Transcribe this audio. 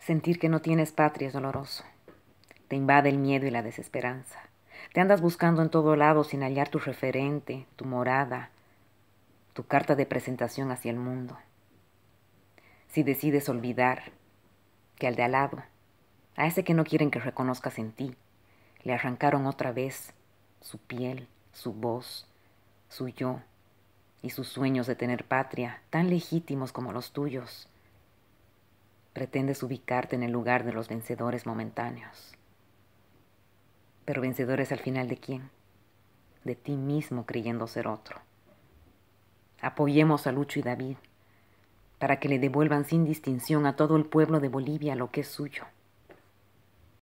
Sentir que no tienes patria es doloroso. Te invade el miedo y la desesperanza. Te andas buscando en todo lado sin hallar tu referente, tu morada, tu carta de presentación hacia el mundo. Si decides olvidar que al de al lado, a ese que no quieren que reconozcas en ti, le arrancaron otra vez su piel, su voz, su yo y sus sueños de tener patria, tan legítimos como los tuyos, pretendes ubicarte en el lugar de los vencedores momentáneos. Pero vencedores al final de quién? De ti mismo creyendo ser otro. Apoyemos a Lucho y David para que le devuelvan sin distinción a todo el pueblo de Bolivia lo que es suyo.